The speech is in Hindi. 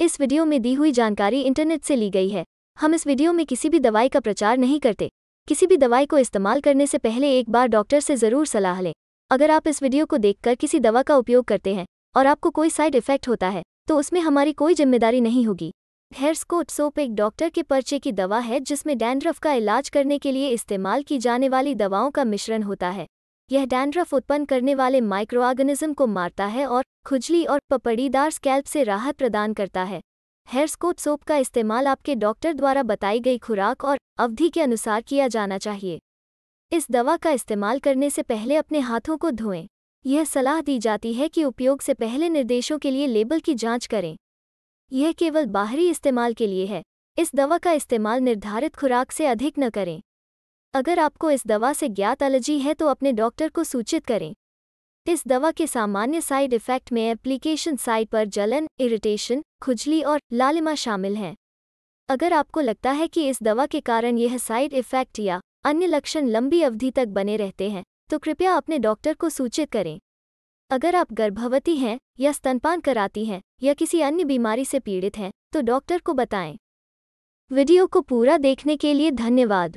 इस वीडियो में दी हुई जानकारी इंटरनेट से ली गई है हम इस वीडियो में किसी भी दवाई का प्रचार नहीं करते किसी भी दवाई को इस्तेमाल करने से पहले एक बार डॉक्टर से ज़रूर सलाह लें अगर आप इस वीडियो को देखकर किसी दवा का उपयोग करते हैं और आपको कोई साइड इफेक्ट होता है तो उसमें हमारी कोई जिम्मेदारी नहीं होगी हेयरस्कोट सोप एक डॉक्टर के पर्चे की दवा है जिसमें डैंड्रफ का इलाज करने के लिए इस्तेमाल की जाने वाली दवाओं का मिश्रण होता है यह डैंड्रफ उत्पन्न करने वाले माइक्रोऑर्गेनिज्म को मारता है और खुजली और पपड़ीदार स्कैल्प से राहत प्रदान करता है हेयरस्कोप सोप का इस्तेमाल आपके डॉक्टर द्वारा बताई गई खुराक और अवधि के अनुसार किया जाना चाहिए इस दवा का इस्तेमाल करने से पहले अपने हाथों को धोएं यह सलाह दी जाती है कि उपयोग से पहले निर्देशों के लिए लेबल की जांच करें यह केवल बाहरी इस्तेमाल के लिए है इस दवा का इस्तेमाल निर्धारित खुराक से अधिक न करें अगर आपको इस दवा से ज्ञात एलर्जी है तो अपने डॉक्टर को सूचित करें इस दवा के सामान्य साइड इफेक्ट में एप्लीकेशन साइट पर जलन इरिटेशन खुजली और लालिमा शामिल हैं अगर आपको लगता है कि इस दवा के कारण यह साइड इफेक्ट या अन्य लक्षण लंबी अवधि तक बने रहते हैं तो कृपया अपने डॉक्टर को सूचित करें अगर आप गर्भवती हैं या स्तनपान कराती हैं या किसी अन्य बीमारी से पीड़ित हैं तो डॉक्टर को बताएं वीडियो को पूरा देखने के लिए धन्यवाद